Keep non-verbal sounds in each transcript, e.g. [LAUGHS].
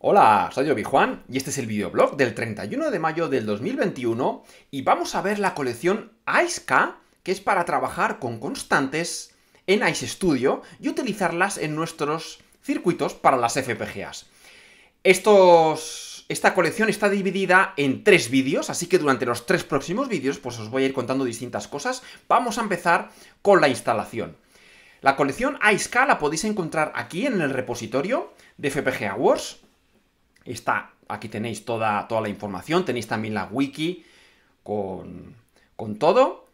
Hola, soy Obi Juan y este es el videoblog del 31 de mayo del 2021 y vamos a ver la colección IceK, que es para trabajar con constantes en Ice Studio y utilizarlas en nuestros circuitos para las FPGAs. Estos, esta colección está dividida en tres vídeos, así que durante los tres próximos vídeos pues os voy a ir contando distintas cosas. Vamos a empezar con la instalación. La colección IceK la podéis encontrar aquí en el repositorio de FPGA Wars Está, aquí tenéis toda, toda la información, tenéis también la wiki con, todo.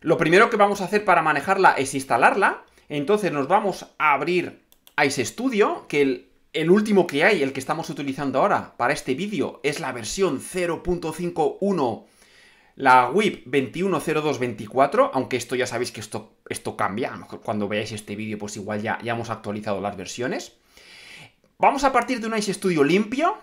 Lo primero que vamos a hacer para manejarla es instalarla. Entonces nos vamos a abrir Ice Studio, que el, último que hay, el que estamos utilizando ahora para este vídeo, es la versión 0.51 la WIP 210224, aunque esto ya sabéis que esto, esto cambia, a lo mejor cuando veáis este vídeo pues igual ya, ya hemos actualizado las versiones. Vamos a partir de un Ice Studio limpio,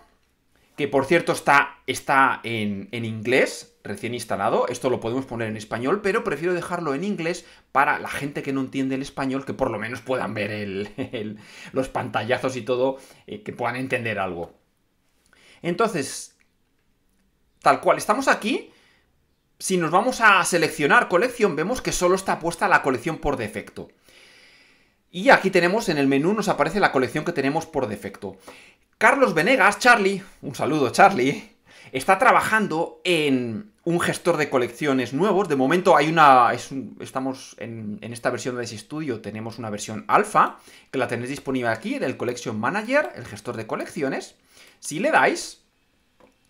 que por cierto está, está en, en, inglés, recién instalado. Esto lo podemos poner en español, pero prefiero dejarlo en inglés para la gente que no entiende el español, que por lo menos puedan ver [LAUGHS] los pantallazos y todo, eh, que puedan entender algo. Entonces, tal cual, estamos aquí. Si nos vamos a seleccionar colección, vemos que solo está puesta la colección por defecto. Y aquí tenemos en el menú, nos aparece la colección que tenemos por defecto. Carlos Venegas, Charlie, un saludo Charlie, está trabajando en un gestor de colecciones nuevos. De momento hay una. estamos en, esta versión de estudio, tenemos una versión alfa, que la tenéis disponible aquí en el Collection Manager, el gestor de colecciones. Si le dais,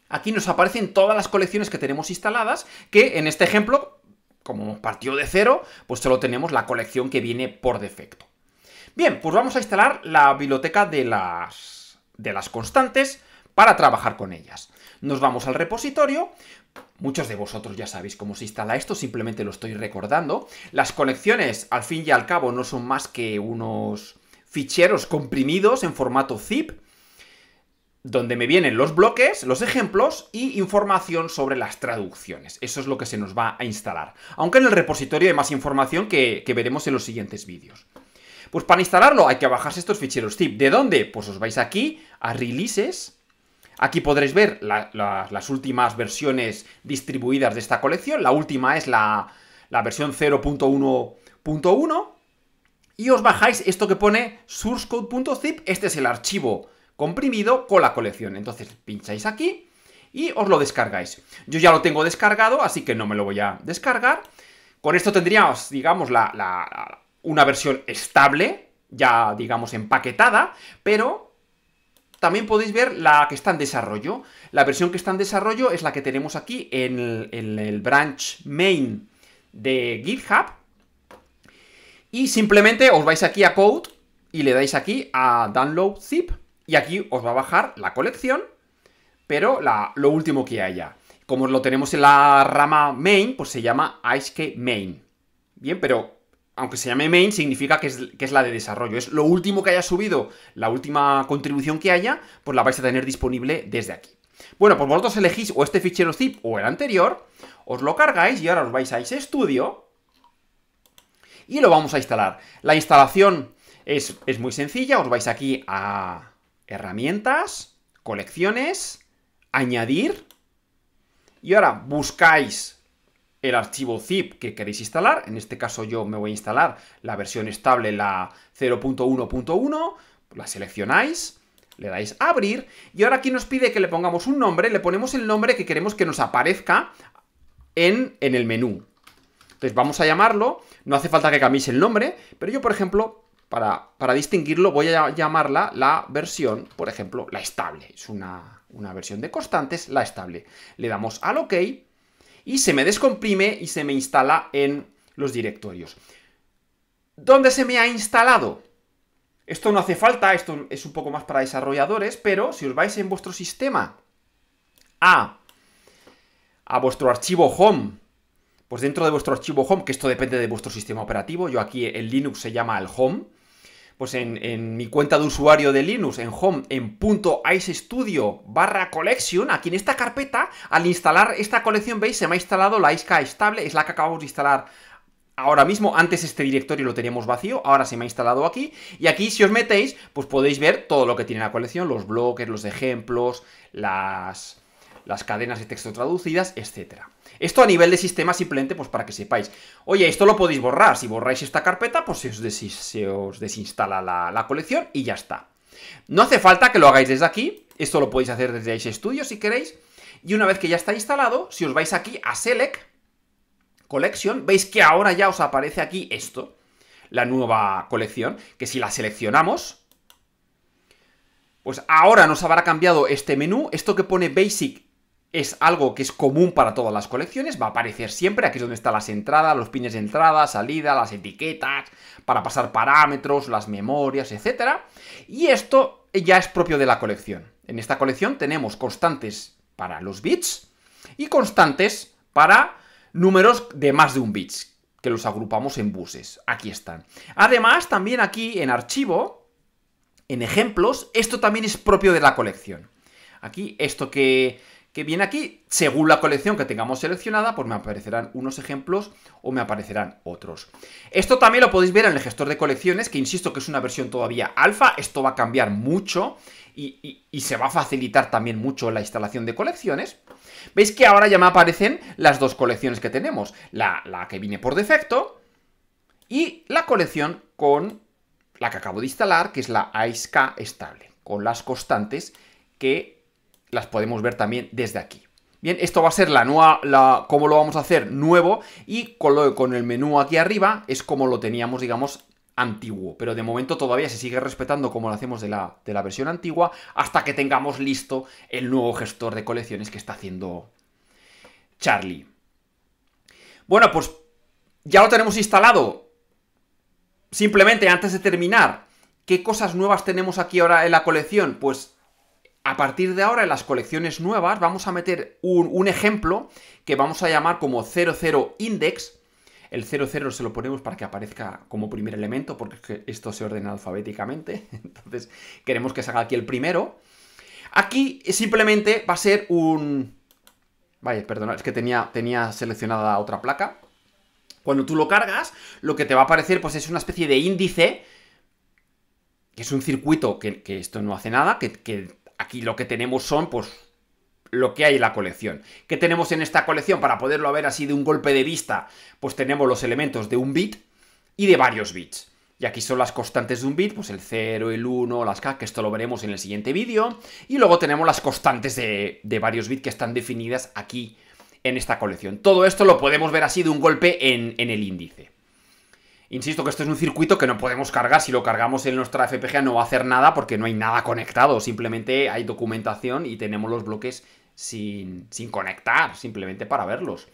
aquí nos aparecen todas las colecciones que tenemos instaladas, que en este ejemplo, como partió de cero, pues solo tenemos la colección que viene por defecto. Bien, pues vamos a instalar la biblioteca de las, constantes para trabajar con ellas. Nos vamos al repositorio. Muchos de vosotros ya sabéis cómo se instala esto, simplemente lo estoy recordando. Las conexiones, al fin y al cabo, no son más que unos ficheros comprimidos en formato zip, donde me vienen los bloques, los ejemplos y información sobre las traducciones. Eso es lo que se nos va a instalar. Aunque en el repositorio hay más información que veremos en los siguientes vídeos. Pues para instalarlo hay que bajarse estos ficheros zip. ¿De dónde? Pues os vais aquí a Releases. Aquí podréis ver las últimas versiones distribuidas de esta colección. La última es la, versión 0.1.1. Y os bajáis esto que pone sourcecode.zip. Este es el archivo comprimido con la colección. Entonces pincháis aquí y os lo descargáis. Yo ya lo tengo descargado, así que no me lo voy a descargar. Con esto tendríamos, digamos, la, una versión estable, ya digamos empaquetada, pero también podéis ver la que está en desarrollo. La versión que está en desarrollo es la que tenemos aquí en el, branch main de GitHub. Y simplemente os vais aquí a Code y le dais aquí a Download Zip y aquí os va a bajar la colección, pero la, lo último que haya. Como lo tenemos en la rama main, pues se llama IceKey main. Bien, pero aunque se llame main, significa que es, la de desarrollo. Es lo último que haya subido, la última contribución que haya, pues la vais a tener disponible desde aquí. Bueno, pues vosotros elegís o este fichero zip o el anterior, os lo cargáis y ahora os vais a ese estudio y lo vamos a instalar. La instalación es, es muy sencilla, os vais aquí a herramientas, colecciones, añadir y ahora buscáis el archivo zip que queréis instalar. En este caso yo me voy a instalar la versión estable, la 0.1.1. La seleccionáis, le dais a abrir y ahora aquí nos pide que le pongamos un nombre. Le ponemos el nombre que queremos que nos aparezca en, el menú. Entonces vamos a llamarlo. No hace falta que cambies el nombre, pero yo, por ejemplo, para, para distinguirlo voy a llamarla la versión, por ejemplo, la estable. Es una, una versión de constantes, la estable. Le damos al OK y se me descomprime y se me instala en los directorios. ¿Dónde se me ha instalado? Esto no hace falta, esto es un poco más para desarrolladores, pero si os vais en vuestro sistema a, a vuestro archivo home, pues dentro de vuestro archivo home, que esto depende de vuestro sistema operativo, yo aquí en Linux se llama el home, pues en, mi cuenta de usuario de Linux, en home, en .icestudio barra collection, aquí en esta carpeta, al instalar esta colección, veis, se me ha instalado la ISCA estable, es la que acabamos de instalar ahora mismo, antes este directorio lo teníamos vacío, ahora se me ha instalado aquí, y aquí si os metéis, pues podéis ver todo lo que tiene la colección, los bloques, los ejemplos, las las cadenas de texto traducidas, etc. Esto a nivel de sistema simplemente pues para que sepáis. Oye, esto lo podéis borrar. Si borráis esta carpeta, pues se os, desinstala la, colección y ya está. No hace falta que lo hagáis desde aquí. Esto lo podéis hacer desde Ice Studio si queréis. Y una vez que ya está instalado, si os vais aquí a Select, Collection, veis que ahora ya os aparece aquí esto, la nueva colección, que si la seleccionamos, pues ahora nos habrá cambiado este menú, esto que pone Basic es algo que es común para todas las colecciones, va a aparecer siempre, aquí es donde están las entradas, los pines de entrada, salida, las etiquetas, para pasar parámetros, las memorias, etc. Y esto ya es propio de la colección. En esta colección tenemos constantes para los bits y constantes para números de más de un bits, que los agrupamos en buses. Aquí están. Además, también aquí en archivo, en ejemplos, esto también es propio de la colección. Aquí esto que que viene aquí. Según la colección que tengamos seleccionada, pues me aparecerán unos ejemplos o me aparecerán otros. Esto también lo podéis ver en el gestor de colecciones, que insisto que es una versión todavía alfa, esto va a cambiar mucho y, se va a facilitar también mucho la instalación de colecciones. Veis que ahora ya me aparecen las dos colecciones que tenemos, la, la que viene por defecto y la colección con la que acabo de instalar, que es la isk estable, con las constantes que las podemos ver también desde aquí. Bien, esto va a ser la nueva, la, cómo lo vamos a hacer nuevo y con, lo, con el menú aquí arriba es como lo teníamos, digamos, antiguo, pero de momento todavía se sigue respetando como lo hacemos de la, de la, versión antigua, hasta que tengamos listo el nuevo gestor de colecciones que está haciendo Charlie. Bueno, pues ya lo tenemos instalado. Simplemente antes de terminar, ¿qué cosas nuevas tenemos aquí ahora en la colección? Pues a partir de ahora, en las colecciones nuevas, vamos a meter un, ejemplo que vamos a llamar como 00 index. El 00 se lo ponemos para que aparezca como primer elemento, porque esto se ordena alfabéticamente. [LAUGHS] Entonces, queremos que salga aquí el primero. Aquí simplemente va a ser un... Vaya, perdona, es que tenía, tenía seleccionada otra placa. Cuando tú lo cargas, lo que te va a aparecer pues es una especie de índice, que es un circuito que, esto no hace nada, que Aquí lo que tenemos son, pues, lo que hay en la colección. ¿Qué tenemos en esta colección? Para poderlo ver así de un golpe de vista, pues tenemos los elementos de un bit y de varios bits. Y aquí son las constantes de un bit, pues el 0, el 1, las K, que esto lo veremos en el siguiente vídeo. Y luego tenemos las constantes de, varios bits que están definidas aquí en esta colección. Todo esto lo podemos ver así de un golpe en el índice. Insisto que esto es un circuito que no podemos cargar. Si lo cargamos en nuestra FPGA no va a hacer nada porque no hay nada conectado. Simplemente hay documentación y tenemos los bloques sin, conectar, simplemente para verlos.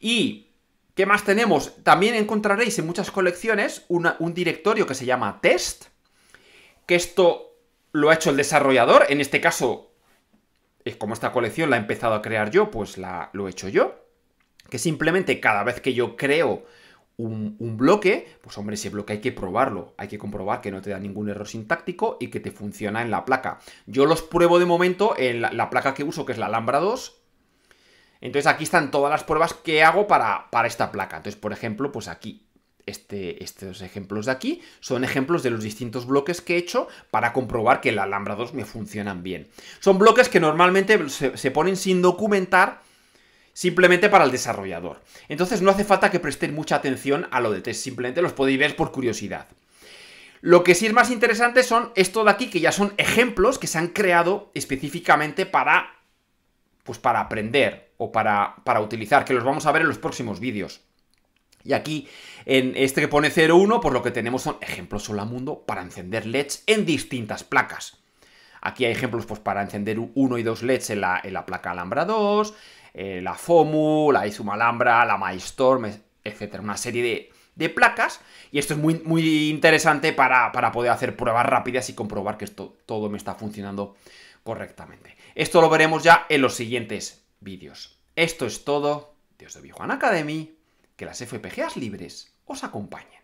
Y, ¿qué más tenemos? También encontraréis en muchas colecciones un directorio que se llama test, que esto lo ha hecho el desarrollador. En este caso, eh, como esta colección la he empezado a crear yo, pues la, lo he hecho yo. Que simplemente cada vez que yo creo un, bloque, pues hombre, ese bloque hay que probarlo, hay que comprobar que no te da ningún error sintáctico y que te funciona en la placa. Yo los pruebo de momento en la, placa que uso, que es la Alhambra 2. Entonces aquí están todas las pruebas que hago para, esta placa. Entonces, por ejemplo, pues aquí, este, estos ejemplos de aquí son ejemplos de los distintos bloques que he hecho para comprobar que la Alhambra 2 me funcionan bien. Son bloques que normalmente se ponen sin documentar simplemente para el desarrollador. Entonces no hace falta que presten mucha atención a lo de test, simplemente los podéis ver por curiosidad. Lo que sí es más interesante son esto de aquí, que ya son ejemplos que se han creado específicamente para, pues para aprender o para, para utilizar, que los vamos a ver en los próximos vídeos. Y aquí, en este que pone 01, pues lo que tenemos son ejemplos solamundo para encender LEDs en distintas placas. Aquí hay ejemplos pues, para encender uno y dos LEDs en la, en la placa Alhambra 2, eh, la FOMU, la Alhambra, la MyStorm, etc. una serie de, placas. Y esto es muy, muy interesante para, para, poder hacer pruebas rápidas y comprobar que esto, todo me está funcionando correctamente. Esto lo veremos ya en los siguientes vídeos. Esto es todo. Dios de en Academy. Que las FPGAs libres os acompañen.